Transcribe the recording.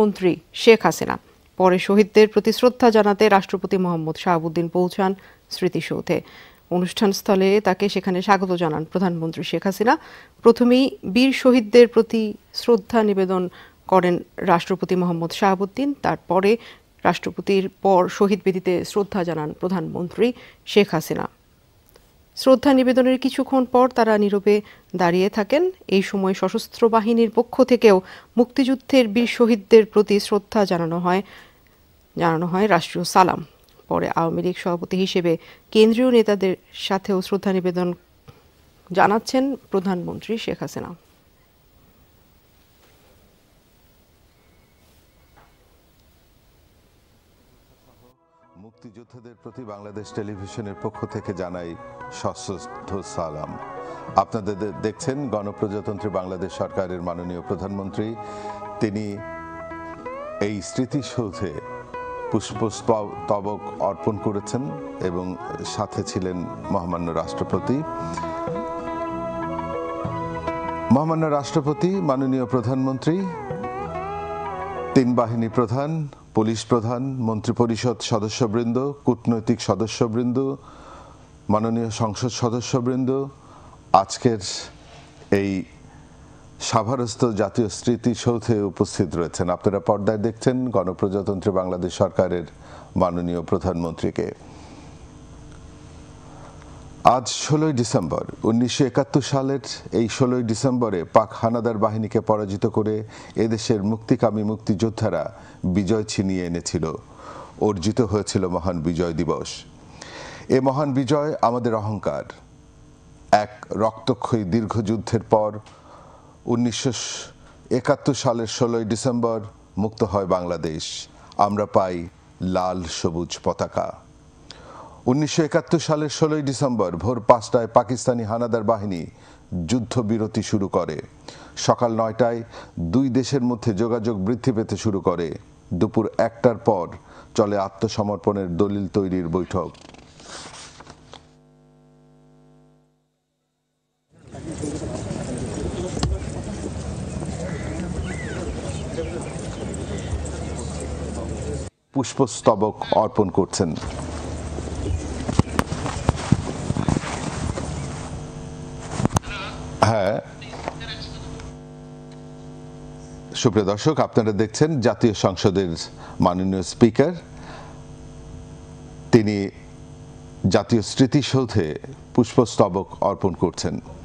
মন্ত্রী শেখ হাসিনা পরে শহীদদের প্রতি শ্রদ্ধা জানাতে রাষ্ট্রপতি মোহাম্মদ শাহাবুদ্দিন পৌঁছান স্মৃতিসৌধে অনুষ্ঠানস্থলে তাকে সেখানে স্বাগত জানান প্রধানমন্ত্রী শেখ হাসিনা প্রথমেই বীর শহীদদের প্রতি শ্রদ্ধা নিবেদন করেন রাষ্ট্রপতি মোহাম্মদ শাহাবুদ্দিন তারপরে রাষ্ট্রপতির পর শহীদ বেদিতে শ্রদ্ধা জানান প্রধানমন্ত্রী শেখ হাসিনা শ্রদ্ধা নিবেদনের কিছুক্ষণ পর তারা নীরবে দাঁড়িয়ে থাকেন এই সময় সশস্ত্র বাহিনীর পক্ষ থেকেও মুক্তিযুদ্ধের বীর শহীদদের প্রতি শ্রদ্ধা জানানো হয় জানানো হয় রাষ্ট্রীয় সালাম পরে আওয়ামী লীগ সভাপতি হিসেবে কেন্দ্রীয় নেতাদের সাথেও শ্রদ্ধা নিবেদন জানাচ্ছেন প্রধানমন্ত্রী শেখ হাসিনা মুক্তিযোদ্ধাদের প্রতি বাংলাদেশ টেলিভিশনের পক্ষ থেকে জানাই সশ্রদ্ধ সালাম আপনাদের দেখছেন গণপ্রজাতন্ত্রী বাংলাদেশ সরকারের মাননীয় প্রধানমন্ত্রী তিনি এই স্মৃতিসৌধে পুষ্পস্তবক অর্পণ করেছেন এবং সাথে ছিলেন মহামান্য রাষ্ট্রপতি মহামান্য রাষ্ট্রপতি মাননীয় প্রধানমন্ত্রী তিন বাহিনী প্রধান পুলিশ প্রধান মন্ত্রিপরিষদ সদস্যবৃন্দ কূটনৈতিক সদস্যবৃন্দ মাননীয় সংসদ সদস্যবৃন্দ আজকের এই সাভারস্থ জাতীয় স্মৃতিসৌধে উপস্থিত রয়েছেন আপনারা পর্দায় দেখছেন গণপ্রজাতন্ত্রী বাংলাদেশ সরকারের মাননীয় প্রধানমন্ত্রীকে আজ ষোলোই ডিসেম্বর উনিশশো সালের এই ষোলোই ডিসেম্বরে পাক হানাদার বাহিনীকে পরাজিত করে এদেশের মুক্তিকামী মুক্তিযোদ্ধারা বিজয় ছিনিয়ে এনেছিল অর্জিত হয়েছিল মহান বিজয় দিবস এ মহান বিজয় আমাদের অহংকার এক রক্তক্ষয়ী দীর্ঘ যুদ্ধের পর উনিশশো সালের ষোলোই ডিসেম্বর মুক্ত হয় বাংলাদেশ আমরা পাই লাল সবুজ পতাকা উনিশশো সালের ষোলোই ডিসেম্বর ভোর পাঁচটায় পাকিস্তানি হানাদার বাহিনী যুদ্ধবিরতি শুরু করে সকাল নয়টায় দুই দেশের মধ্যে যোগাযোগ বৃদ্ধি পেতে শুরু করে দুপুর একটার পর চলে আত্মসমর্পণের দলিল তৈরির বৈঠক পুষ্পস্তবক অর্পণ করছেন হ্যাঁ সুপ্রিয় দর্শক আপনারা দেখছেন জাতীয় সংসদের মাননীয় স্পিকার তিনি জাতীয় স্মৃতিসৌধে পুষ্পস্তবক অর্পণ করছেন